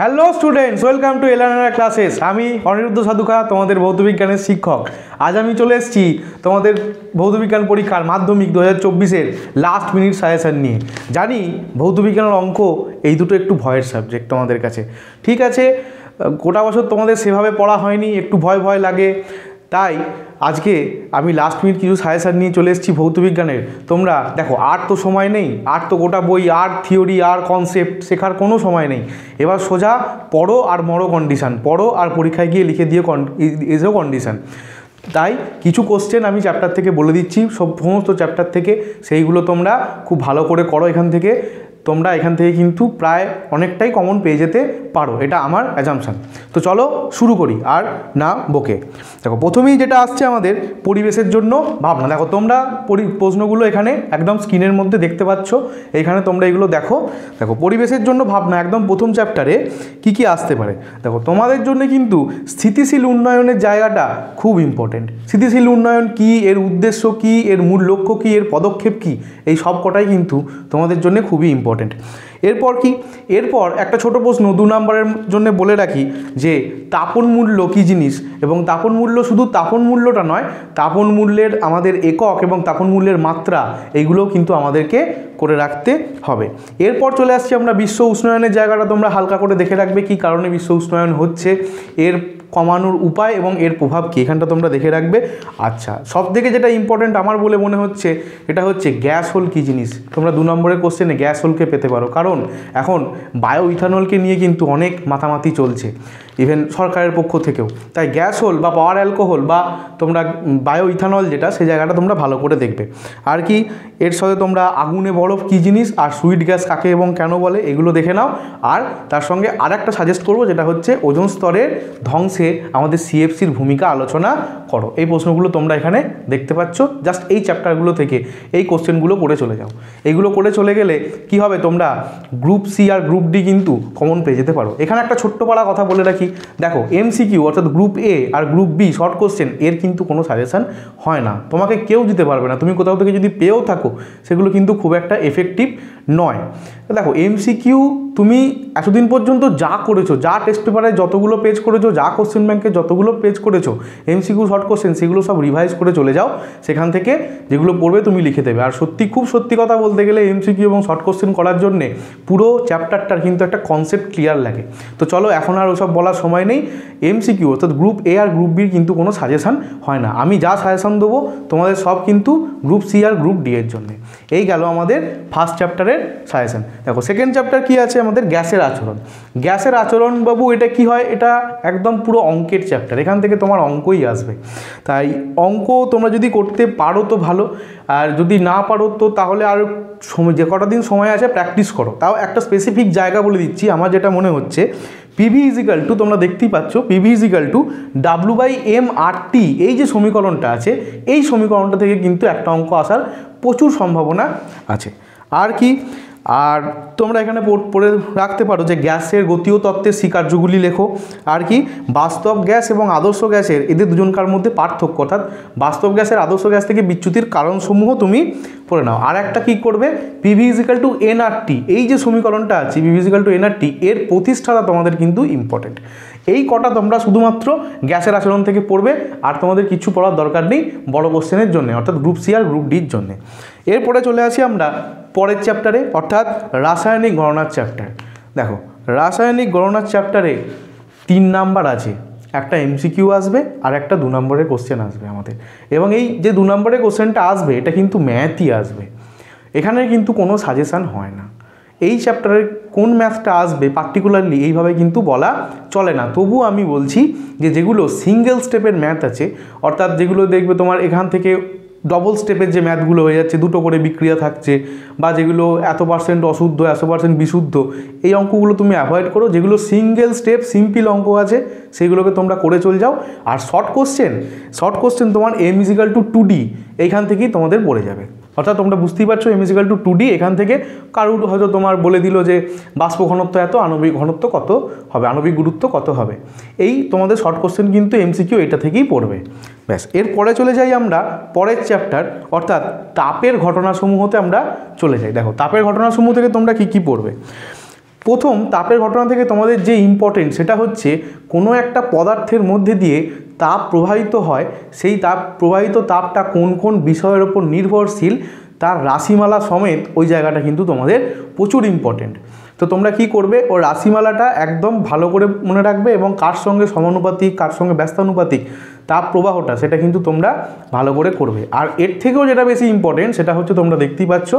hello students welcome to এলানার classes আমি অনিরুদ্ধ সাধুকা তোমাদের ভৌতবিজ্ঞানের শিক্ষক আজ আমি চলে এসেছি তোমাদের ভৌতবিজ্ঞান পরীক্ষার মাধ্যমিক দু হাজার চব্বিশের লাস্ট মিনিট সাজেশান নিয়ে জানি ভৌতবিজ্ঞানের অঙ্ক এই দুটো একটু ভয়ের সাবজেক্ট তোমাদের কাছে ঠিক আছে গোটা বছর তোমাদের সেভাবে পড়া হয়নি একটু ভয় ভয় লাগে তাই আজকে আমি লাস্ট মিনিট কিছু সাজেশান নিয়ে চলে এসেছি ভৌতবিজ্ঞানের তোমরা দেখো আর তো সময় নেই আর তো গোটা বই আর থিওরি আর কনসেপ্ট শেখার কোনো সময় নেই এবার সোজা পড়ো আর মরো কন্ডিশান পড়ো আর পরীক্ষায় গিয়ে লিখে দিয়ে কন এজও কন্ডিশান তাই কিছু কোশ্চেন আমি চ্যাপ্টার থেকে বলে দিচ্ছি সব সমস্ত চ্যাপ্টার থেকে সেইগুলো তোমরা খুব ভালো করে করো এখান থেকে তোমরা এখান থেকে কিন্তু প্রায় অনেকটাই কমন পেয়ে যেতে পারো এটা আমার অ্যাজামশান তো চলো শুরু করি আর না বকে দেখো প্রথমেই যেটা আসছে আমাদের পরিবেশের জন্য ভাবনা দেখো তোমরা প্রশ্নগুলো এখানে একদম স্ক্রিনের মধ্যে দেখতে পাচ্ছ এখানে তোমরা এগুলো দেখো দেখো পরিবেশের জন্য ভাবনা একদম প্রথম চ্যাপ্টারে কি কি আসতে পারে দেখো তোমাদের জন্য কিন্তু স্থিতিশীল উন্নয়নের জায়গাটা খুব ইম্পর্টেন্ট স্থিতিশীল উন্নয়ন কি এর উদ্দেশ্য কি এর মূল লক্ষ্য কি এর পদক্ষেপ কি এই সব কটাই কিন্তু তোমাদের জন্য খুবই ইম্পর্টেন্ট important এরপর কি এরপর একটা ছোট প্রশ্ন দু নম্বরের জন্য বলে রাখি যে তাপন মূল্য কী জিনিস এবং তাপন মূল্য শুধু তাপন মূল্যটা নয় তাপন মূল্যের আমাদের একক এবং তাপন মূল্যের মাত্রা এইগুলোও কিন্তু আমাদেরকে করে রাখতে হবে এরপর চলে আসছি আমরা বিশ্ব উষ্ণায়নের জায়গাটা তোমরা হালকা করে দেখে রাখবে কি কারণে বিশ্ব উষ্ণায়ন হচ্ছে এর কমানোর উপায় এবং এর প্রভাব কী এখানটা তোমরা দেখে রাখবে আচ্ছা সব থেকে যেটা ইম্পর্টেন্ট আমার বলে মনে হচ্ছে এটা হচ্ছে গ্যাস হোল কী জিনিস তোমরা দু নম্বরের কোশ্চেনে গ্যাস হোলকে পেতে পারো কারণ কারণ এখন বায়ো ইথানলকে নিয়ে কিন্তু অনেক মাতামাতি চলছে ইভেন সরকারের পক্ষ থেকেও তাই গ্যাস হোল বা পাওয়ার অ্যালকোহল বা তোমরা বায়ো ইথানল যেটা সেই জায়গাটা তোমরা ভালো করে দেখবে আর কি এর সাথে তোমরা আগুনে বরফ কী জিনিস আর সুইট গ্যাস কাকে এবং কেন বলে এগুলো দেখে নাও আর তার সঙ্গে আর একটা সাজেস্ট করবো যেটা হচ্ছে ওজন স্তরের ধ্বংসে আমাদের সিএফসির ভূমিকা আলোচনা করো এই প্রশ্নগুলো তোমরা এখানে দেখতে পাচ্ছ জাস্ট এই চ্যাপ্টারগুলো থেকে এই কোশ্চেনগুলো করে চলে যাও এগুলো করে চলে গেলে কি হবে তোমরা গ্রুপ সি আর গ্রুপ ডি কিন্তু কমন পেয়ে যেতে পারো এখানে একটা ছোট্ট পাড়া কথা বলে রাখি রাখি দেখো এমসিকিউ অর্থাৎ গ্রুপ এ আর গ্রুপ বি শর্ট কোশ্চেন এর কিন্তু কোনো সাজেশান হয় না তোমাকে কেউ দিতে পারবে না তুমি কোথাও থেকে যদি পেয়েও থাকো সেগুলো কিন্তু খুব একটা এফেক্টিভ নয় দেখো এমসিকিউ তুমি এতদিন পর্যন্ত যা করেছো যা টেস্ট পেপারে যতগুলো পেজ করেছো যা কোশ্চেন ব্যাঙ্কে যতগুলো পেজ করেছো এমসিকিউ শর্ট কোশ্চেন সেগুলো সব রিভাইজ করে চলে যাও সেখান থেকে যেগুলো পড়বে তুমি লিখে দেবে আর সত্যি খুব সত্যি কথা বলতে গেলে এমসিকিউ এবং শর্ট কোশ্চেন করার জন্যে পুরো চ্যাপ্টারটার কিন্তু একটা কনসেপ্ট ক্লিয়ার লাগে তো চলো এখন আর ওসব বলার সময় নেই এমসিকিউ অর্থাৎ গ্রুপ এ আর গ্রুপ বির কিন্তু কোনো সাজেশান হয় না আমি যা সাজেশান দেবো তোমাদের সব কিন্তু গ্রুপ সি আর গ্রুপ ডি এর জন্যে এই গেল আমাদের ফার্স্ট চ্যাপ্টারের সাজেশান দেখো সেকেন্ড চ্যাপ্টার কী আছে আমাদের গ্যাসের আচরণ গ্যাসের আচরণ বাবু এটা কি হয় এটা একদম পুরো অঙ্কের চ্যাপ্টার এখান থেকে তোমার অঙ্কই আসবে তাই অঙ্ক তোমরা যদি করতে পারো তো ভালো আর যদি না পারো তো তাহলে আর সময় যে কটা দিন সময় আছে প্র্যাকটিস করো তাও একটা স্পেসিফিক জায়গা বলে দিচ্ছি আমার যেটা মনে হচ্ছে পিভি ইজিক্যাল টু তোমরা দেখতেই পাচ্ছ PV equal to W by M R T এই যে সমীকরণটা আছে এই সমীকরণটা থেকে কিন্তু একটা অঙ্ক আসার প্রচুর সম্ভাবনা আছে আর কি আর তোমরা এখানে পড়ে রাখতে পারো যে গ্যাসের গতীয় তত্ত্বের স্বীকার্যগুলি লেখো আর কি বাস্তব গ্যাস এবং আদর্শ গ্যাসের এদের দুজনকার মধ্যে পার্থক্য অর্থাৎ বাস্তব গ্যাসের আদর্শ গ্যাস থেকে বিচ্যুতির কারণসমূহ তুমি পড়ে নাও আর একটা কী করবে পিভিজিক্যাল টু এনআরটি এই যে সমীকরণটা আছে পিভিজিক্যাল টু এনআরটি এর প্রতিষ্ঠাতা তোমাদের কিন্তু ইম্পর্টেন্ট এই কটা তোমরা শুধুমাত্র গ্যাসের আচরণ থেকে পড়বে আর তোমাদের কিছু পড়ার দরকার নেই বড় কোশ্চেনের জন্য অর্থাৎ গ্রুপ সি আর গ্রুপ ডির জন্যে এরপরে চলে আসি আমরা পরের চ্যাপ্টারে অর্থাৎ রাসায়নিক গণনার চ্যাপ্টার দেখো রাসায়নিক গণনার চ্যাপ্টারে তিন নাম্বার আছে একটা এমসিকিউ আসবে আর একটা দু নম্বরের কোশ্চেন আসবে আমাদের এবং এই যে দু নম্বরের কোশ্চেনটা আসবে এটা কিন্তু ম্যাথই আসবে এখানে কিন্তু কোনো সাজেশান হয় না এই চ্যাপ্টারের কোন ম্যাথটা আসবে পার্টিকুলারলি এইভাবে কিন্তু বলা চলে না তবু আমি বলছি যে যেগুলো সিঙ্গেল স্টেপের ম্যাথ আছে অর্থাৎ যেগুলো দেখবে তোমার এখান থেকে ডবল স্টেপের যে ম্যাথগুলো হয়ে যাচ্ছে দুটো করে বিক্রিয়া থাকছে বা যেগুলো এত পার্সেন্ট অশুদ্ধ এত পার্সেন্ট বিশুদ্ধ এই অঙ্কগুলো তুমি অ্যাভয়েড করো যেগুলো সিঙ্গেল স্টেপ সিম্পল অঙ্ক আছে সেগুলোকে তোমরা করে চলে যাও আর শর্ট কোশ্চেন শর্ট কোশ্চেন তোমার M equal to two D এইখান থেকেই তোমাদের পড়ে যাবে অর্থাৎ তোমরা বুঝতেই পারছো এমএসিক্যাল টু টু ডি এখান থেকে কারুর হয়তো তোমার বলে দিল যে বাষ্প ঘনত্ব এত আণবিক ঘনত্ব কত হবে আণবিক গুরুত্ব কত হবে এই তোমাদের শর্ট কোশ্চেন কিন্তু এমসিকিউ এটা থেকেই পড়বে ব্যাস এরপরে চলে যাই আমরা পরের চ্যাপ্টার অর্থাৎ তাপের ঘটনাসমূহতে আমরা চলে যাই দেখো তাপের ঘটনাসমূহ থেকে তোমরা কি কি পড়বে প্রথম তাপের ঘটনা থেকে তোমাদের যে ইম্পর্টেন্ট সেটা হচ্ছে কোনো একটা পদার্থের মধ্যে দিয়ে তাপ প্রবাহিত হয় সেই তাপ প্রবাহিত তাপটা কোন কোন বিষয়ের ওপর নির্ভরশীল তার রাশিমালা সমেত ওই জায়গাটা কিন্তু তোমাদের প্রচুর ইম্পর্টেন্ট তো তোমরা কি করবে ও রাশিমালাটা একদম ভালো করে মনে রাখবে এবং কার সঙ্গে সমানুপাতিক কার সঙ্গে ব্যস্তানুপাতিক তাপ প্রবাহটা সেটা কিন্তু তোমরা ভালো করে করবে আর এর থেকেও যেটা বেশি ইম্পর্টেন্ট সেটা হচ্ছে তোমরা দেখতেই পাচ্ছ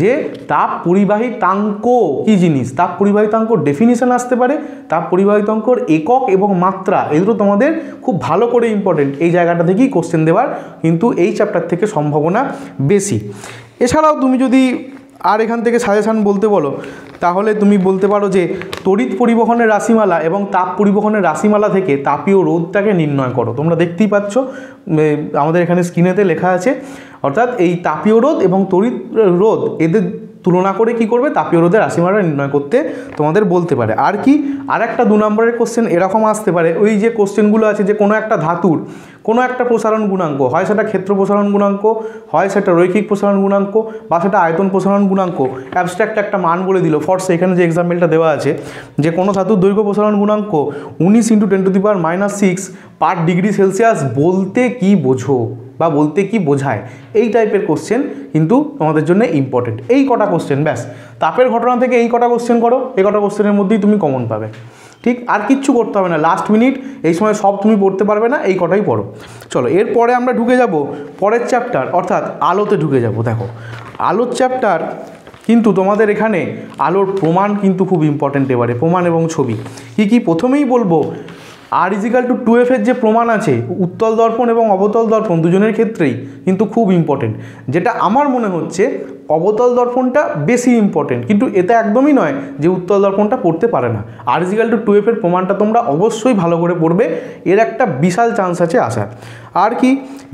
যে তাপ পরিবাহী তাঙ্ক কি জিনিস তাপ পরিবাহী তাঙ্ক ডেফিনিশন আসতে পারে তাপ পরিবাহী তাঙ্কর একক এবং মাত্রা এগুলো তোমাদের খুব ভালো করে ইম্পর্টেন্ট এই জায়গাটা থেকেই কোশ্চেন দেওয়ার কিন্তু এই চ্যাপ্টার থেকে সম্ভাবনা বেশি এছাড়াও তুমি যদি আর এখান থেকে সাজেশান বলতে বলো তাহলে তুমি বলতে পারো যে তড়িৎ পরিবহনের রাশিমালা এবং তাপ পরিবহনের রাশিমালা থেকে তাপীয় রোধটাকে নির্ণয় করো তোমরা দেখতেই পাচ্ছ আমাদের এখানে স্ক্রিনেতে লেখা আছে অর্থাৎ এই তাপীয় রোধ এবং তড়িৎ রোধ এদের তুলনা করে কি করবে তাপীয় রোধের রাশিমালা নির্ণয় করতে তোমাদের বলতে পারে আর কি আর একটা দু নম্বরের কোশ্চেন এরকম আসতে পারে ওই যে কোশ্চেনগুলো আছে যে কোনো একটা ধাতুর কোনো একটা প্রসারণ গুণাঙ্ক হয় সেটা ক্ষেত্র প্রসারণ গুণাঙ্ক হয় সেটা রৈখিক প্রসারণ গুণাঙ্ক বা সেটা আয়তন প্রসারণ গুণাঙ্ক অ্যাবস্ট্রাক্ট একটা মান বলে দিল ফর্স এখানে যে এক্সাম্পলটা দেওয়া আছে যে কোনো ধাতুর দৈর্ঘ্য প্রসারণ গুণাঙ্ক উনিশ into ten to the power minus six per degree Celsius বলতে কি বোঝো বা বলতে কি বোঝায় এই টাইপের কোশ্চেন কিন্তু তোমাদের জন্য ইম্পর্টেন্ট এই কটা কোশ্চেন ব্যাস তাপের ঘটনা থেকে এই কটা কোশ্চেন করো এই কটা কোশ্চেনের মধ্যেই তুমি কমন পাবে ঠিক আর কিচ্ছু করতে হবে না লাস্ট মিনিট এই সময় সব তুমি পড়তে পারবে না এই কটাই পড়ো চলো এরপরে আমরা ঢুকে যাব পরের চ্যাপ্টার অর্থাৎ আলোতে ঢুকে যাব দেখো আলোর চ্যাপ্টার কিন্তু তোমাদের এখানে আলোর প্রমাণ কিন্তু খুব ইম্পর্ট্যান্ট এবারে প্রমাণ এবং ছবি কি কি প্রথমেই বলবো আর ইজিক্যাল টু টু এফের যে প্রমাণ আছে উত্তল দর্পণ এবং অবতল দর্পণ দুজনের ক্ষেত্রেই কিন্তু খুব ইম্পর্টেন্ট যেটা আমার মনে হচ্ছে অবতল দর্পণটা বেশি ইম্পর্টেন্ট কিন্তু এটা একদমই নয় যে উত্তল দর্পণটা পড়তে পারে না আর ইজিক্যাল টু টুয়েলভের প্রমাণটা তোমরা অবশ্যই ভালো করে পড়বে এর একটা বিশাল চান্স আছে আসার আর কি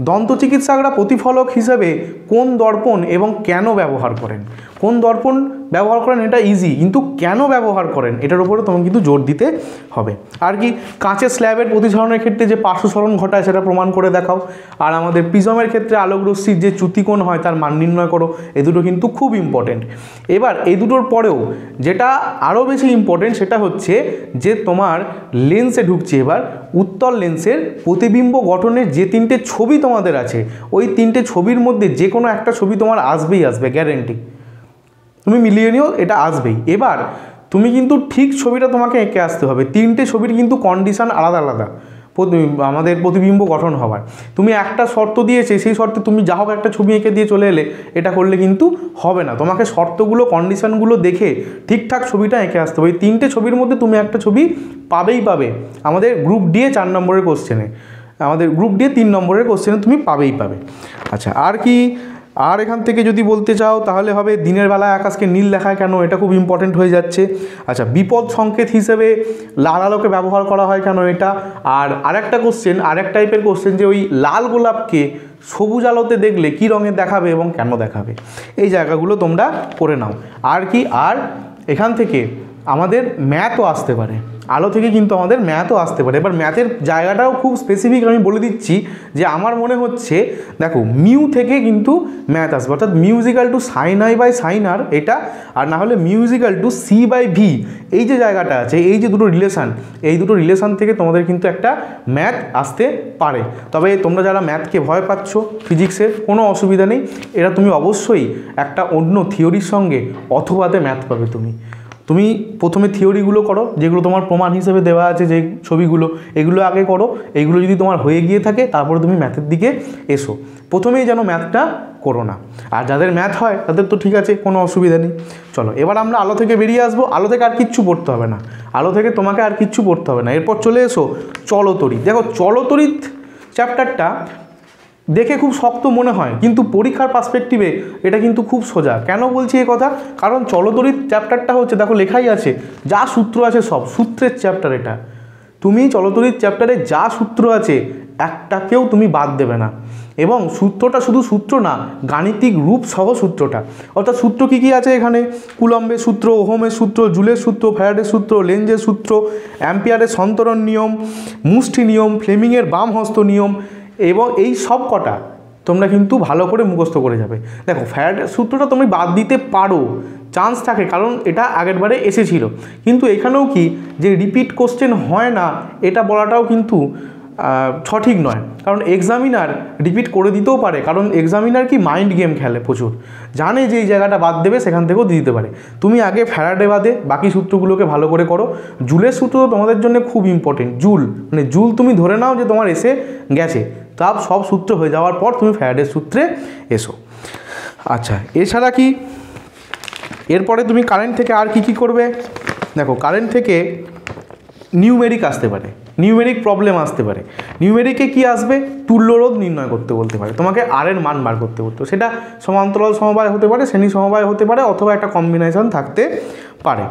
দন্ত চিকিৎসকরা প্রতিফলক হিসাবে কোন দর্পণ এবং কেন ব্যবহার করেন কোন দর্পণ ব্যবহার করেন এটা ইজি কিন্তু কেন ব্যবহার করেন এটার উপরে তোমাকে কিন্তু জোর দিতে হবে আর কি কাঁচের স্ল্যাবের প্রতিসরণের ক্ষেত্রে যে পার্শ্বসরণ ঘটায় সেটা প্রমাণ করে দেখাও আর আমাদের প্রিজমের ক্ষেত্রে আলোক রশ্মির যে চ্যুতিকোণ হয় তার মান নির্ণয় করো এ দুটো কিন্তু খুব ইম্পর্টেন্ট এবার এই দুটোর পরেও যেটা আরও বেশি ইম্পর্টেন্ট সেটা হচ্ছে যে তোমার লেন্সে ঢুকছে এবার উত্তল লেন্সের প্রতিবিম্ব গঠনের যে তিনটে ছবি তোমাদের আছে ওই তিনটে ছবির মধ্যে যে কোনো একটা ছবি তোমার আসবেই আসবে গ্যারেন্টি তুমি মিলিয়ে নিও এটা আসবেই এবার তুমি কিন্তু ঠিক ছবিটা তোমাকে এঁকে আসতে হবে তিনটে ছবির কিন্তু কন্ডিশান আলাদা আলাদা আমাদের প্রতিবিম্ব গঠন হওয়ার তুমি একটা শর্ত দিয়েছে সেই শর্তে তুমি যা হোক একটা ছবি এঁকে দিয়ে চলে এলে এটা করলে কিন্তু হবে না তোমাকে শর্তগুলো কন্ডিশনগুলো দেখে ঠিকঠাক ছবিটা এঁকে আসতে হবে এই তিনটে ছবির মধ্যে তুমি একটা ছবি পাবেই পাবে আমাদের গ্রুপ ডিয়ে চার নম্বরের কোশ্চেনে আমাদের গ্রুপ ডিয়ে তিন নম্বরের কোশ্চেনে তুমি পাবেই পাবে আচ্ছা আর কি আর এখান থেকে যদি বলতে চাও তাহলে হবে দিনের বেলায় আকাশকে নীল দেখায় কেন এটা খুব ইম্পর্টেন্ট হয়ে যাচ্ছে আচ্ছা বিপদ সংকেত হিসেবে লাল আলোকে ব্যবহার করা হয় কেন এটা আর আরেকটা কোশ্চেন আরেক টাইপের কোশ্চেন যে ওই লাল গোলাপকে সবুজ আলোতে দেখলে কি রঙে দেখাবে এবং কেন দেখাবে এই জায়গাগুলো তোমরা করে নাও আর কি আর এখান থেকে আমাদের ম্যাথও আসতে পারে আলো থেকে কিন্তু আমাদের ম্যাথও আসতে পারে এবার ম্যাথের জায়গাটাও খুব স্পেসিফিক আমি বলে দিচ্ছি যে আমার মনে হচ্ছে দেখো মিউ থেকে কিন্তু ম্যাথ আসবে অর্থাৎ mu equal to sine I by sine R এটা আর না হলে mu equal to C by V এই যে জায়গাটা আছে এই যে দুটো রিলেশান এই দুটো রিলেশান থেকে তোমাদের কিন্তু একটা ম্যাথ আসতে পারে তবে তোমরা যারা ম্যাথকে ভয় পাচ্ছ ফিজিক্সের কোনো অসুবিধা নেই এটা তুমি অবশ্যই একটা অন্য থিওরির সঙ্গে অথবাতে ম্যাথ পাবে তুমি তুমি প্রথমে থিওরিগুলো করো যেগুলো তোমার প্রমাণ হিসেবে দেওয়া আছে যে ছবিগুলো এগুলো আগে করো এইগুলো যদি তোমার হয়ে গিয়ে থাকে তারপরে তুমি ম্যাথের দিকে এসো প্রথমেই যেন ম্যাথটা করো না আর যাদের ম্যাথ হয় তাদের তো ঠিক আছে কোনো অসুবিধা নেই চলো এবার আমরা আলো থেকে বেরিয়ে আসবো আলো থেকে আর কিচ্ছু পড়তে হবে না আলো থেকে তোমাকে আর কিচ্ছু পড়তে হবে না এরপর চলে এসো চলতরিত দেখো চলতরিত চ্যাপ্টারটা দেখে খুব শক্ত মনে হয় কিন্তু পরীক্ষার পার্সপেক্টিভে এটা কিন্তু খুব সোজা কেন বলছি এই কথা কারণ চলদরিত চ্যাপ্টারটা হচ্ছে দেখো লেখাই আছে যা সূত্র আছে সব সূত্রের চ্যাপ্টার এটা তুমি চলদরিত চ্যাপ্টারে যা সূত্র আছে একটাকেও তুমি বাদ দেবে না এবং সূত্রটা শুধু সূত্র না গাণিতিক রূপ সহ সূত্রটা অর্থাৎ সূত্র কী কী আছে এখানে কুলম্বের সূত্র ওহমের সূত্র জুলের সূত্র ফ্যারাডের সূত্র লেঞ্জের সূত্র অ্যাম্পিয়ারের সন্তরণ নিয়ম মুষ্টি নিয়ম ফ্লেমিংয়ের বাম হস্ত নিয়ম এবং এই সব কটা তোমরা কিন্তু ভালো করে মুখস্থ করে যাবে দেখো ফ্যাট সূত্রটা তুমি বাদ দিতে পারো চান্স থাকে কারণ এটা আগের বারে এসেছিলো কিন্তু এখানেও কি যে রিপিট কোশ্চেন হয় না এটা বলাটাও কিন্তু সঠিক নয় কারণ এক্সামিনার রিপিট করে দিতেও পারে কারণ এক্সামিনার কি মাইন্ড গেম খেলে প্রচুর জানে যে এই জায়গাটা বাদ দেবে সেখান থেকেও দিয়ে দিতে পারে তুমি আগে ফ্যারাডে বাদে বাকি সূত্রগুলোকে ভালো করে করো জুলের সূত্র তোমাদের জন্য খুব ইম্পর্টেন্ট জুল মানে জুল তুমি ধরে নাও যে তোমার এসে গেছে তাপ সব সূত্র হয়ে যাওয়ার পর তুমি ফ্যারাডের সূত্রে এসো আচ্ছা এছাড়া কি এরপরে তুমি কারেন্ট থেকে আর কি কি করবে দেখো কারেন্ট থেকে নিউমেরিক আসতে পারে নিউমেরিক প্রবলেম আসতে পারে নিউমেরিকে কি আসবে তুল্যরোধ নির্ণয় করতে বলতে পারে তোমাকে আর এর মান বার করতে বলতে সেটা সমান্তরাল সমবায় হতে পারে শ্রেণী সমবায় হতে পারে অথবা একটা কম্বিনেশন থাকতে পারে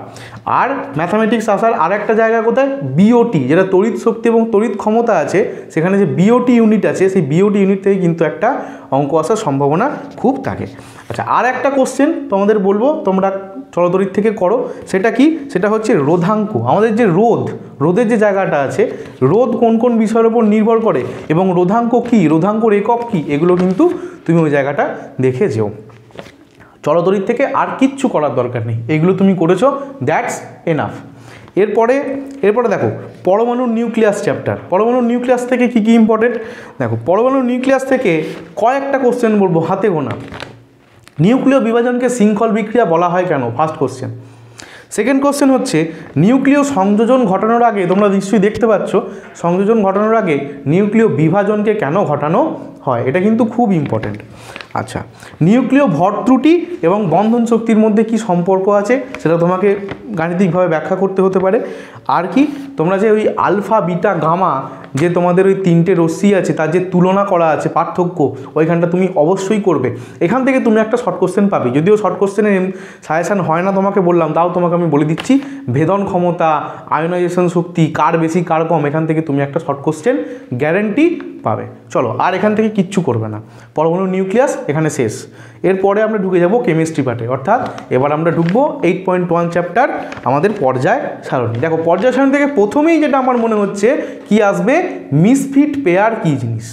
আর ম্যাথামেটিক্স আসার আর একটা জায়গা কোথায় বিওটি যেটা তড়িৎ শক্তি এবং তড়িৎ ক্ষমতা আছে সেখানে যে বিওটি ইউনিট আছে সেই বিওটি ইউনিট থেকে কিন্তু একটা অঙ্ক আসার সম্ভাবনা খুব থাকে আচ্ছা আর একটা কোশ্চেন তোমাদের বলবো তোমরা স্থলদরির থেকে করো সেটা কি সেটা হচ্ছে রোধাঙ্কু আমাদের যে রোদ রোদের যে জায়গাটা আছে রোদ কোন কোন বিষয়ের ওপর নির্ভর করে এবং রোধাঙ্ক কি রোধাঙ্ক একক কি এগুলো কিন্তু তুমি ওই জায়গাটা দেখে যেও চলদরির থেকে আর কিচ্ছু করার দরকার নেই এগুলো তুমি করেছো দ্যাটস এনাফ এরপরে এরপরে দেখো পরমাণুর নিউক্লিয়াস চ্যাপ্টার পরমাণুর নিউক্লিয়াস থেকে কি কি ইম্পর্টেন্ট দেখো পরমাণুর নিউক্লিয়াস থেকে কয়েকটা কোশ্চেন বলবো হাতে গোনা নিউক্লিয় বিভাজনকে শৃঙ্খল বিক্রিয়া বলা হয় কেন ফার্স্ট কোশ্চেন সেকেন্ড কোশ্চেন হচ্ছে নিউক্লিয় সংযোজন ঘটানোর আগে তোমরা নিশ্চয়ই দেখতে পাচ্ছ সংযোজন ঘটানোর আগে নিউক্লিয় বিভাজনকে কেন ঘটানো হয় এটা কিন্তু খুব ইম্পর্ট্যান্ট আচ্ছা নিউক্লিয় ভর ত্রুটি এবং বন্ধন শক্তির মধ্যে কি সম্পর্ক আছে সেটা তোমাকে গাণিতিকভাবে ব্যাখ্যা করতে হতে পারে আর কি তোমরা যে ওই আলফা বিটা গামা যে তোমাদের ওই তিনটে রশ্মি আছে তার যে তুলনা করা আছে পার্থক্য ওইখানটা তুমি অবশ্যই করবে এখান থেকে তুমি একটা শর্ট কোশ্চেন পাবে যদিও শর্ট কোশ্চেনের সাজেশান হয় না তোমাকে বললাম তাও তোমাকে আমি বলে দিচ্ছি ভেদন ক্ষমতা আয়োনাইজেশন শক্তি কার বেশি কার কম এখান থেকে তুমি একটা শর্ট কোশ্চেন গ্যারেন্টি পাবে চলো আর এখান থেকে কিচ্ছু করবে না পরমাণু নিউক্লিয়াস এখানে শেষ এরপরে আমরা ঢুকে যাব কেমিস্ট্রি পার্টে অর্থাৎ এবার আমরা ঢুকবো এইট পয়েন্ট ওয়ান চ্যাপ্টার আমাদের পর্যায় সারণী দেখো পর্যায় সারণী থেকে প্রথমেই যেটা আমার মনে হচ্ছে কি আসবে মিসফিট পেয়ার কি জিনিস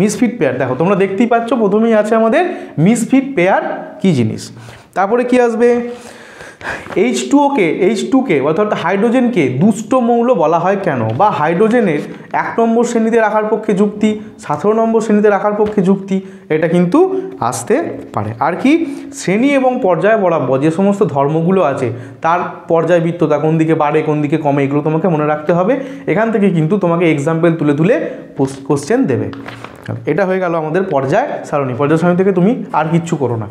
মিসফিট পেয়ার দেখো তোমরা দেখতেই পাচ্ছ প্রথমেই আছে আমাদের মিসফিট পেয়ার কি জিনিস তারপরে কি আসবে এইচ টু ওকে এইচ টুকে অর্থাৎ হাইড্রোজেনকে দুষ্ট মৌল বলা হয় কেন বা হাইড্রোজেনের এক নম্বর শ্রেণীতে রাখার পক্ষে যুক্তি সাতেরো নম্বর শ্রেণীতে রাখার পক্ষে যুক্তি এটা কিন্তু আসতে পারে আর কি শ্রেণী এবং পর্যায় বরাবর যে সমস্ত ধর্মগুলো আছে তার পর্যায়বৃত্ততা কোন দিকে বাড়ে কোন দিকে কমে এগুলো তোমাকে মনে রাখতে হবে এখান থেকে কিন্তু তোমাকে এক্সাম্পল তুলে তুলে কোশ্চেন দেবে এটা হয়ে গেল আমাদের পর্যায় সারণী পর্যায় সারণী থেকে তুমি আর কিচ্ছু করো না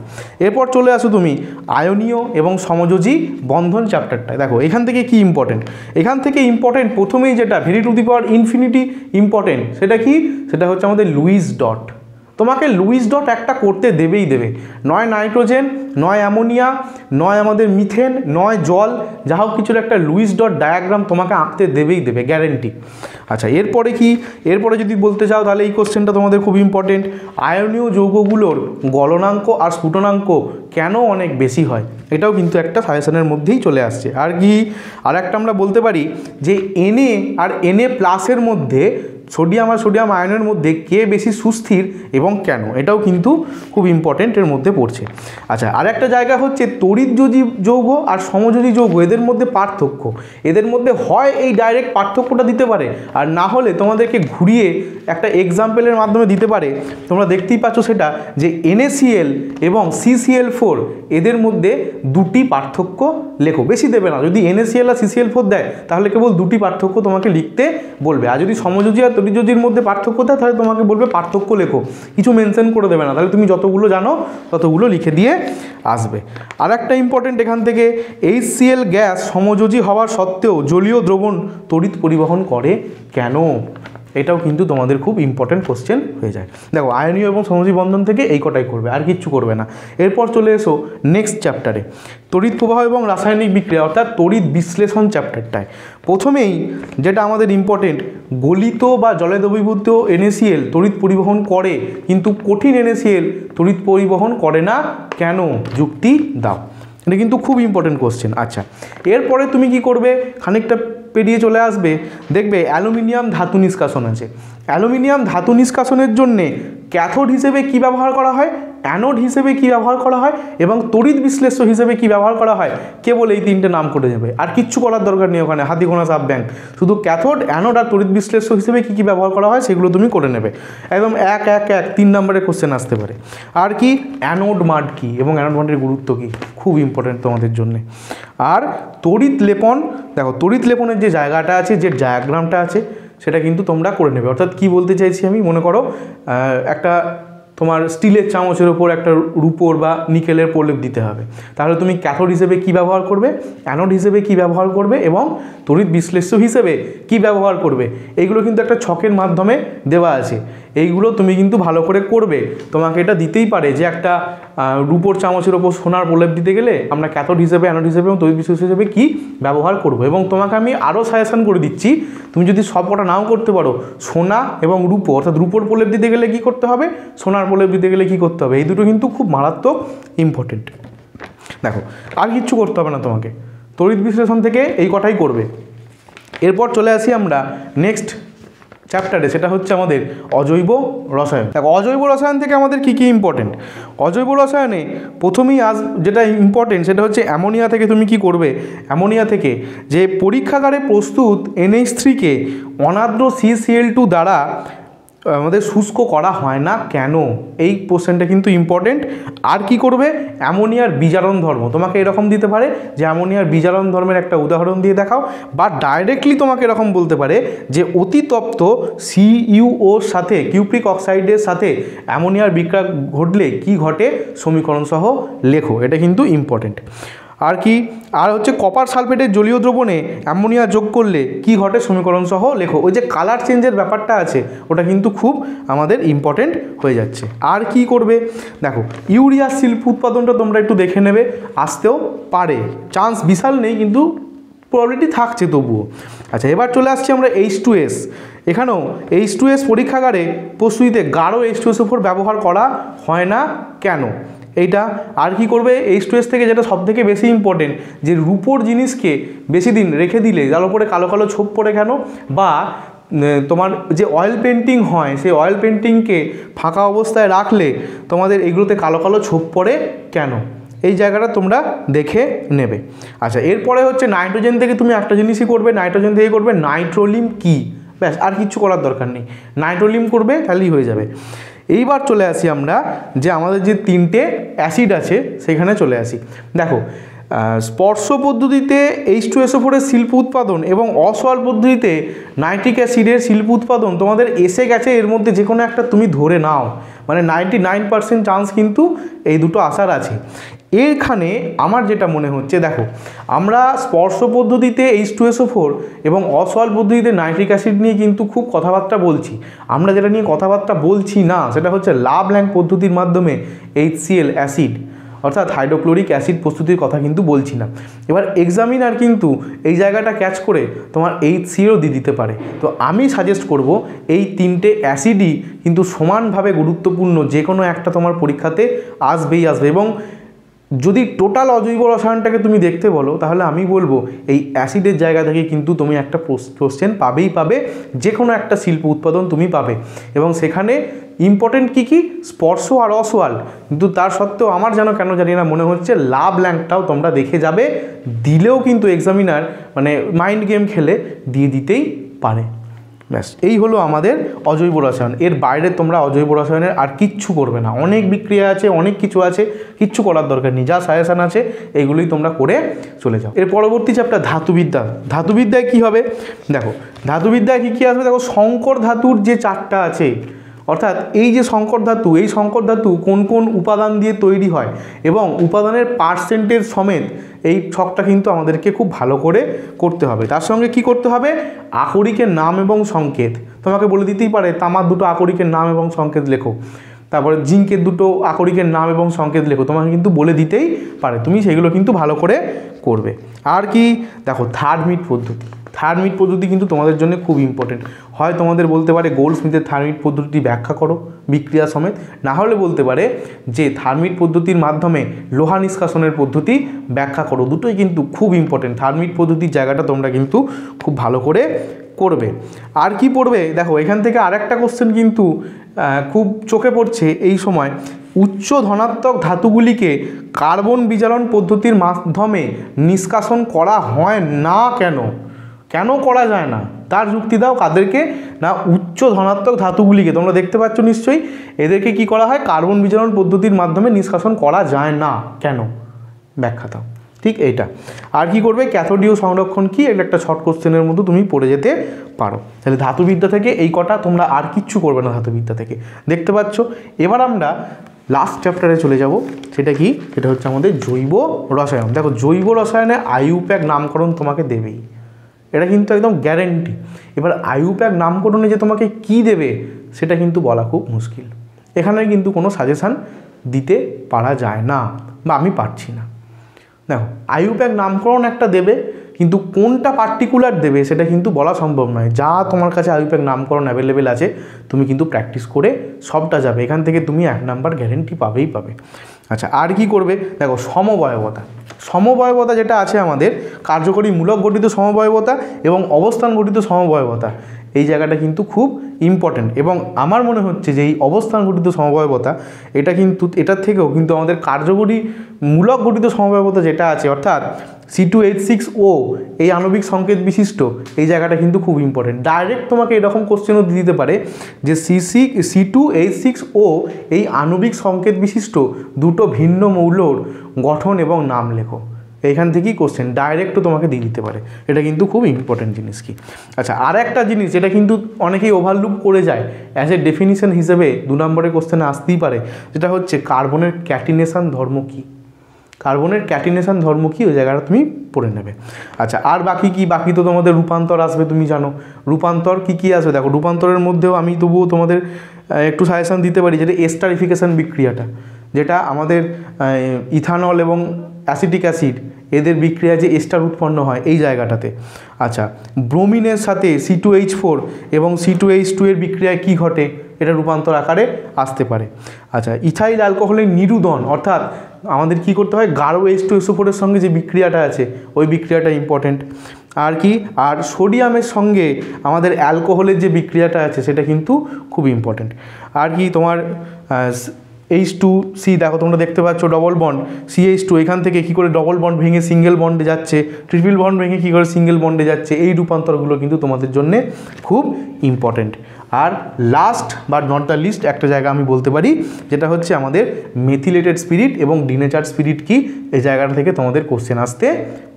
এরপর চলে আসো তুমি আয়নীয় এবং সমযোজী বন্ধন চ্যাপ্টারটা দেখো এখান থেকে কি ইম্পর্টেন্ট এখান থেকে ইম্পর্টেন্ট প্রথমেই যেটা very to the power infinite important সেটা কি সেটা হচ্ছে আমাদের লুইস ডট তোমাকে লুইস ডট একটা করতে দেবেই দেবে নয় নাইট্রোজেন নয় অ্যামোনিয়া নয় আমাদের মিথেন নয় জল যা হোক কিছুর একটা লুইস ডট ডায়াগ্রাম তোমাকে আঁকতে দেবেই দেবে গ্যারেন্টি আচ্ছা এরপরে কি এরপরে যদি বলতে চাও তাহলে এই কোশ্চেনটা তোমাদের খুব ইম্পর্টেন্ট আয়নীয় যৌগগুলোর গলনাঙ্ক আর স্ফুটনাঙ্ক কেন অনেক বেশি হয় এটাও কিন্তু একটা সাজেশনের মধ্যেই চলে আসছে আর কি আর একটা আমরা বলতে পারি যে এনএ আর এনএ প্লাসের মধ্যে সোডিয়াম আর সোডিয়াম আয়নের মধ্যে কে বেশি সুস্থির এবং কেন এটাও কিন্তু খুব এর মধ্যে পড়ছে আচ্ছা আর একটা জায়গা হচ্ছে তড়িৎ যদি যৌগ আর সমযোজী যৌগ এদের মধ্যে পার্থক্য এদের মধ্যে হয় এই ডাইরেক্ট পার্থক্যটা দিতে পারে আর না হলে তোমাদেরকে ঘুরিয়ে একটা এক্সাম্পলের মাধ্যমে দিতে পারে তোমরা দেখতেই পাচ্ছ সেটা যে এনএসিএল এবং সিসিএল ফোর এদের মধ্যে দুটি পার্থক্য লেখো বেশি দেবে না যদি এনএসিএল আর সিসিএল ফোর দেয় তাহলে কেবল দুটি পার্থক্য তোমাকে লিখতে বলবে আর যদি সমযোজী আর যতটি যদির মধ্যে পার্থক্য থাকে তাহলে তোমাকে বলবে পার্থক্য লেখো কিছু মেনশন করে দেবে না তাহলে তুমি যতগুলো জানো ততগুলো লিখে দিয়ে আসবে আর একটা ইম্পর্টেন্ট এখান থেকে এইচসিএল গ্যাস সমযোজী হওয়ার সত্ত্বেও জলীয় দ্রবণ তড়িৎ পরিবহন করে কেন এটাও কিন্তু তোমাদের খুব ইম্পর্টেন্ট কোশ্চেন হয়ে যায় দেখো আয়নীয় এবং সমাজী বন্ধন থেকে এই কটাই করবে আর কিচ্ছু করবে না এরপর চলে এসো নেক্সট চ্যাপ্টারে তড়িৎ প্রবাহ এবং রাসায়নিক বিক্রিয়া অর্থাৎ তড়িৎ বিশ্লেষণ চ্যাপ্টারটায় প্রথমেই যেটা আমাদের ইম্পর্টেন্ট গলিত বা জলে দ্রবীভূত এনএসিএল তড়িৎ পরিবহন করে কিন্তু কঠিন এনএসিএল তড়িৎ পরিবহন করে না কেন যুক্তি দাও এটা কিন্তু খুব ইম্পর্টেন্ট কোশ্চেন আচ্ছা এরপরে তুমি কি করবে খানিকটা পেরিয়ে চলে আসবে দেখবে অ্যালুমিনিয়াম ধাতু নিষ্কাশন আছে অ্যালুমিনিয়াম ধাতু নিষ্কাশনের জন্যে ক্যাথোড হিসেবে কি ব্যবহার করা হয় অ্যানোড হিসেবে কি ব্যবহার করা হয় এবং তড়িৎ বিশ্লেষ্য হিসেবে কি ব্যবহার করা হয় কেবল এই তিনটে নাম করে যাবে আর কিচ্ছু করার দরকার নেই ওখানে হাতি ঘোনা সাব ব্যাংক শুধু ক্যাথোড অ্যানোড আর তড়িৎ বিশ্লেষ্য হিসেবে কি কি ব্যবহার করা হয় সেগুলো তুমি করে নেবে একদম এক এক এক তিন নম্বরে কোশ্চেন আসতে পারে আর কি অ্যানোড মাড কি এবং অ্যানোড মাডের গুরুত্ব কি খুব ইম্পর্টেন্ট তোমাদের জন্য আর তড়িৎ লেপন দেখো তড়িৎ লেপনের যে জায়গাটা আছে যে ডায়াগ্রামটা আছে সেটা কিন্তু তোমরা করে নেবে অর্থাৎ কি বলতে চাইছি আমি মনে করো একটা তোমার স্টিলের চামচের ওপর একটা রুপোর বা নিকেলের প্রলেপ দিতে হবে তাহলে তুমি ক্যাথোড হিসেবে কি ব্যবহার করবে অ্যানোড হিসেবে কি ব্যবহার করবে এবং তড়িৎ বিশ্লেষ্য হিসেবে কি ব্যবহার করবে এইগুলো কিন্তু একটা ছকের মাধ্যমে দেওয়া আছে এইগুলো তুমি কিন্তু ভালো করে করবে তোমাকে এটা দিতেই পারে যে একটা রূপোর চামচের ওপর সোনার প্রলেপ দিতে গেলে আমরা ক্যাথোড হিসেবে অ্যানোড হিসেবে এবং তৈরি বিশেষ হিসেবে কী ব্যবহার করব এবং তোমাকে আমি আরও সাজেশান করে দিচ্ছি তুমি যদি সব কটা নাও করতে পারো সোনা এবং রূপো অর্থাৎ রূপোর প্রলেপ দিতে গেলে কি করতে হবে সোনার প্রলেপ দিতে গেলে কি করতে হবে এই দুটো কিন্তু খুব মারাত্মক ইম্পর্টেন্ট দেখো আর কিচ্ছু করতে হবে না তোমাকে তড়িৎ বিশ্লেষণ থেকে এই কটাই করবে এরপর চলে আসি আমরা নেক্সট চ্যাপ্টারে সেটা হচ্ছে আমাদের অজৈব রসায়ন দেখো অজৈব রসায়ন থেকে আমাদের কি কি ইম্পর্টেন্ট অজৈব রসায়নে প্রথমেই আজ যেটা ইম্পর্টেন্ট সেটা হচ্ছে অ্যামোনিয়া থেকে তুমি কি করবে অ্যামোনিয়া থেকে যে পরীক্ষাগারে প্রস্তুত এনএইচ থ্রিকে অনাদ্র সিসিএল টু দ্বারা আমাদের শুষ্ক করা হয় না কেন এই কোশ্চেনটা কিন্তু ইম্পর্টেন্ট আর কি করবে অ্যামোনিয়ার বিজারণ ধর্ম তোমাকে এরকম দিতে পারে যে অ্যামোনিয়ার বিজারণ ধর্মের একটা উদাহরণ দিয়ে দেখাও বা ডাইরেক্টলি তোমাকে এরকম বলতে পারে যে অতিতপ্ত সিইউওর সাথে কিউপ্রিক অক্সাইডের সাথে অ্যামোনিয়ার বিক্রয় ঘটলে কি ঘটে সমীকরণ সহ লেখো এটা কিন্তু ইম্পর্টেন্ট আর কি আর হচ্ছে কপার সালফেটের জলীয় দ্রবণে অ্যামোনিয়া যোগ করলে কি ঘটে সমীকরণ সহ লেখো ওই যে কালার চেঞ্জের ব্যাপারটা আছে ওটা কিন্তু খুব আমাদের ইম্পর্টেন্ট হয়ে যাচ্ছে আর কি করবে দেখো ইউরিয়া শিল্প উৎপাদনটা তোমরা একটু দেখে নেবে আসতেও পারে চান্স বিশাল নেই কিন্তু প্রবলেমটি থাকছে তবুও আচ্ছা এবার চলে আসছি আমরা এইচ টু এস এখানেও এইচ টু এস পরীক্ষাগারে প্রস্তুতিতে গাঢ় এইচ টু এসের ওপর ব্যবহার করা হয় না কেন এইটা আর কি করবে এইচ টু এস থেকে যেটা সবথেকে বেশি ইম্পর্টেন্ট যে রূপোর জিনিসকে বেশি দিন রেখে দিলে যার উপরে কালো কালো ছোপ পড়ে কেন বা তোমার যে অয়েল পেন্টিং হয় সেই অয়েল পেন্টিংকে ফাঁকা অবস্থায় রাখলে তোমাদের এগুলোতে কালো কালো ছোপ পড়ে কেন এই জায়গাটা তোমরা দেখে নেবে আচ্ছা এরপরে হচ্ছে নাইট্রোজেন থেকে তুমি একটা জিনিসই করবে নাইট্রোজেন থেকে করবে নাইট্রোলিম কী ব্যাস আর কিছু করার দরকার নেই নাইট্রোলিম করবে তাহলেই হয়ে যাবে এইবার চলে আসি আমরা যে আমাদের যে তিনটে অ্যাসিড আছে সেখানে চলে আসি দেখো স্পর্শ পদ্ধতিতে এইচ টু এসও ফোরের শিল্প উৎপাদন এবং অসল পদ্ধতিতে নাইট্রিক অ্যাসিডের শিল্প উৎপাদন তোমাদের এসে গেছে এর মধ্যে যে কোনো একটা তুমি ধরে নাও মানে নাইনটি নাইন পার্সেন্ট চান্স কিন্তু এই দুটো আসার আছে এখানে আমার যেটা মনে হচ্ছে দেখো আমরা স্পর্শ পদ্ধতিতে এইচ টু এসও ফোর এবং অসল পদ্ধতিতে নাইট্রিক অ্যাসিড নিয়ে কিন্তু খুব কথাবার্তা বলছি আমরা যেটা নিয়ে কথাবার্তা বলছি না সেটা হচ্ছে লাভ ল্যাং পদ্ধতির মাধ্যমে এইচ সিএল অ্যাসিড অর্থাৎ হাইড্রোক্লোরিক অ্যাসিড প্রস্তুতির কথা কিন্তু বলছি না এবার এক্সামিনার কিন্তু এই জায়গাটা ক্যাচ করে তোমার এইচ সিও দিয়ে দিতে পারে তো আমি সাজেস্ট করব এই তিনটে অ্যাসিডই কিন্তু সমানভাবে গুরুত্বপূর্ণ যে কোনো একটা তোমার পরীক্ষাতে আসবেই আসবে এবং যদি টোটাল অজৈব রসায়নটাকে তুমি দেখতে বলো তাহলে আমি বলবো এই অ্যাসিডের জায়গা থেকে কিন্তু তুমি একটা কোশ্চেন পাবেই পাবে যে কোনো একটা শিল্প উৎপাদন তুমি পাবে এবং সেখানে ইম্পর্টেন্ট কী কী স্পর্শ আর অসওয়াল কিন্তু তার সত্ত্বেও আমার যেন কেন জানি না মনে হচ্ছে লাভ ল্যাঙ্কটাও তোমরা দেখে যাবে দিলেও কিন্তু এক্সামিনার মানে মাইন্ড গেম খেলে দিয়ে দিতেই পারে ব্যাস এই হলো আমাদের অজৈব রসায়ন এর বাইরে তোমরা অজৈব রসায়নের আর কিচ্ছু করবে না অনেক বিক্রিয়া আছে অনেক কিছু আছে কিচ্ছু করার দরকার নেই যা সায়াসান আছে এগুলোই তোমরা করে চলে যাও এর পরবর্তী চ্যাপ্টার ধাতুবিদ্যা ধাতুবিদ্যায় কি হবে দেখো ধাতুবিদ্যায় কী কী আসবে দেখো শঙ্কর ধাতুর যে চারটা আছে অর্থাৎ এই যে সংকর ধাতু এই সংকর ধাতু কোন কোন উপাদান দিয়ে তৈরি হয় এবং উপাদানের পার্সেন্টেজ সমেত এই ছকটা কিন্তু আমাদেরকে খুব ভালো করে করতে হবে তার সঙ্গে কি করতে হবে আকরিকের নাম এবং সংকেত তোমাকে বলে দিতেই পারে তামার দুটো আকরিকের নাম এবং সংকেত লেখো তারপরে জিঙ্কের দুটো আকরিকের নাম এবং সংকেত লেখো তোমাকে কিন্তু বলে দিতেই পারে তুমি সেগুলো কিন্তু ভালো করে করবে আর কি দেখো থার্ড মিট পদ্ধতি থার্ড মিট পদ্ধতি কিন্তু তোমাদের জন্য খুব ইম্পর্টেন্ট হয় তোমাদের বলতে পারে গোল্ড স্মিথের থার্মিট পদ্ধতিটি ব্যাখ্যা করো বিক্রিয়া সমেত না হলে বলতে পারে যে থার্মিট পদ্ধতির মাধ্যমে লোহা নিষ্কাশনের পদ্ধতি ব্যাখ্যা করো দুটোই কিন্তু খুব ইম্পর্টেন্ট থার্মিট পদ্ধতির জায়গাটা তোমরা কিন্তু খুব ভালো করে করবে আর কি পড়বে দেখো এখান থেকে আর একটা কোশ্চেন কিন্তু খুব চোখে পড়ছে এই সময় উচ্চ ধনাত্মক ধাতুগুলিকে কার্বন বিজারণ পদ্ধতির মাধ্যমে নিষ্কাশন করা হয় না কেন কেন করা যায় না তার যুক্তি দাও কাদেরকে না উচ্চ ধনাত্মক ধাতুগুলিকে তোমরা দেখতে পাচ্ছ নিশ্চয়ই এদেরকে কি করা হয় কার্বন বিজারণ পদ্ধতির মাধ্যমে নিষ্কাশন করা যায় না কেন ব্যাখ্যা দাও ঠিক এইটা আর কি করবে ক্যাথোডিও সংরক্ষণ কি এটা একটা শর্ট কোশ্চেনের মধ্যে তুমি পড়ে যেতে পারো তাহলে ধাতুবিদ্যা থেকে এই কটা তোমরা আর কিচ্ছু করবে না ধাতুবিদ্যা থেকে দেখতে পাচ্ছ এবার আমরা লাস্ট চ্যাপ্টারে চলে যাব সেটা কি সেটা হচ্ছে আমাদের জৈব রসায়ন দেখো জৈব রসায়নে প্যাক নামকরণ তোমাকে দেবেই এটা কিন্তু একদম গ্যারেন্টি এবার প্যাক নামকরণে যে তোমাকে কি দেবে সেটা কিন্তু বলা খুব মুশকিল এখানে কিন্তু কোনো সাজেশান দিতে পারা যায় না বা আমি পারছি না দেখো আয়ুপ্যাক নামকরণ একটা দেবে কিন্তু কোনটা পার্টিকুলার দেবে সেটা কিন্তু বলা সম্ভব নয় যা তোমার কাছে আয়ুপ্যাক নামকরণ অ্যাভেলেবেল আছে তুমি কিন্তু প্র্যাকটিস করে সবটা যাবে এখান থেকে তুমি এক নাম্বার গ্যারেন্টি পাবেই পাবে আচ্ছা আর কি করবে দেখো সমবয়বতা সমবয়বতা যেটা আছে আমাদের কার্যকরী মূলক গঠিত সমবয়বতা এবং অবস্থান গঠিত সমবয়বতা এই জায়গাটা কিন্তু খুব ইম্পর্ট্যান্ট এবং আমার মনে হচ্ছে যে এই অবস্থান গঠিত সমবায়বতা এটা কিন্তু এটার থেকেও কিন্তু আমাদের কার্যকরী মূলক গঠিত সমবায়বতা যেটা আছে অর্থাৎ C two eight six O এই আণবিক সংকেত বিশিষ্ট এই জায়গাটা কিন্তু খুব ইম্পর্টেন্ট ডাইরেক্ট তোমাকে এরকম কোশ্চেনও দিতে পারে যে C six C two eight six O এই আণবিক সংকেত বিশিষ্ট দুটো ভিন্ন মৌলর গঠন এবং নাম লেখো এইখান থেকেই কোশ্চেন ডাইরেক্টও তোমাকে দিয়ে দিতে পারে এটা কিন্তু খুব ইম্পর্টেন্ট জিনিস কি আচ্ছা আর একটা জিনিস এটা কিন্তু অনেকেই ওভারলুক করে যায় অ্যাজ এ ডেফিনিশন হিসেবে দু নম্বরের কোশ্চেনে আসতেই পারে যেটা হচ্ছে কার্বনের ক্যাটিনেশান ধর্ম কী কার্বনের ক্যাটিনেশান ধর্ম কি ওই জায়গাটা তুমি পড়ে নেবে আচ্ছা আর বাকি কি বাকি তো তোমাদের রূপান্তর আসবে তুমি জানো রূপান্তর কি কি আসবে দেখো রূপান্তরের মধ্যেও আমি তবুও তোমাদের একটু সাজেশান দিতে পারি যেটা এস্টারিফিকেশান বিক্রিয়াটা যেটা আমাদের ইথানল এবং অ্যাসিটিক অ্যাসিড এদের বিক্রিয়া যে এস্টার উৎপন্ন হয় এই জায়গাটাতে আচ্ছা ব্রোমিনের সাথে সি টু এইচ ফোর এবং সি টু এইচ টু এর বিক্রিয়ায় কী ঘটে এটা রূপান্তর আকারে আসতে পারে আচ্ছা ইথাইল অ্যালকোহলের নিরুদন অর্থাৎ আমাদের কি করতে হয় গাঢ় এইচ টু এসো ফোরের সঙ্গে যে বিক্রিয়াটা আছে ওই বিক্রিয়াটা ইম্পর্টেন্ট আর কি আর সোডিয়ামের সঙ্গে আমাদের অ্যালকোহলের যে বিক্রিয়াটা আছে সেটা কিন্তু খুব ইম্পর্টেন্ট আর কি তোমার এইচ টু সি দেখো তোমরা দেখতে পাচ্ছ double bond C H two এখান থেকে কী করে ডবল বন্ড ভেঙে সিঙ্গেল বন্ডে যাচ্ছে ট্রিপল বন্ড ভেঙে কী করে সিঙ্গেল বন্ডে যাচ্ছে এই রূপান্তরগুলো কিন্তু তোমাদের জন্যে খুব ইম্পর্ট্যান্ট আর last but not the least একটা জায়গা আমি বলতে পারি যেটা হচ্ছে আমাদের মেথিলেটেড স্পিরিট এবং ডিনেচার স্পিরিট কি এই জায়গাটা থেকে তোমাদের কোশ্চেন আসতে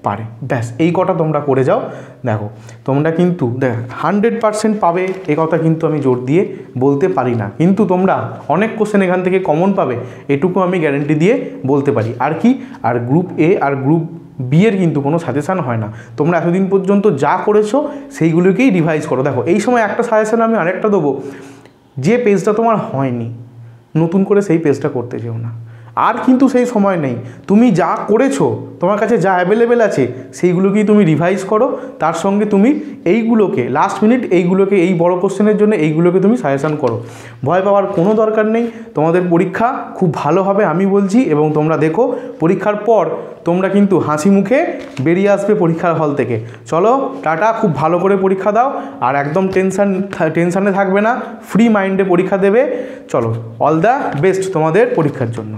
পারে ব্যাস এই কটা তোমরা করে যাও দেখো তোমরা কিন্তু দেখ হান্ড্রেড পারসেন্ট পাবে এ কথা কিন্তু আমি জোর দিয়ে বলতে পারি না কিন্তু তোমরা অনেক কোশ্চেন এখান থেকে কমন পাবে এটুকু আমি গ্যারেন্টি দিয়ে বলতে পারি আর কি আর গ্রুপ এ আর গ্রুপ বিয়ের কিন্তু কোনো সাজেশান হয় না তোমরা এতদিন পর্যন্ত যা করেছো সেইগুলোকেই রিভাইজ করো দেখো এই সময় একটা সাজেশান আমি আরেকটা দেবো যে পেজটা তোমার হয়নি নতুন করে সেই পেজটা করতে যেও না আর কিন্তু সেই সময় নেই তুমি যা করেছো তোমার কাছে যা অ্যাভেলেবেল আছে সেইগুলোকেই তুমি রিভাইজ করো তার সঙ্গে তুমি এইগুলোকে লাস্ট মিনিট এইগুলোকে এই বড় কোশ্চেনের জন্য এইগুলোকে তুমি সাজেশান করো ভয় পাওয়ার কোনো দরকার নেই তোমাদের পরীক্ষা খুব ভালো হবে আমি বলছি এবং তোমরা দেখো পরীক্ষার পর তোমরা কিন্তু হাসি মুখে বেরিয়ে আসবে পরীক্ষার হল থেকে চলো টাটা খুব ভালো করে পরীক্ষা দাও আর একদম টেনশান টেনশানে থাকবে না ফ্রি মাইন্ডে পরীক্ষা দেবে চলো অল দ্য বেস্ট তোমাদের পরীক্ষার জন্য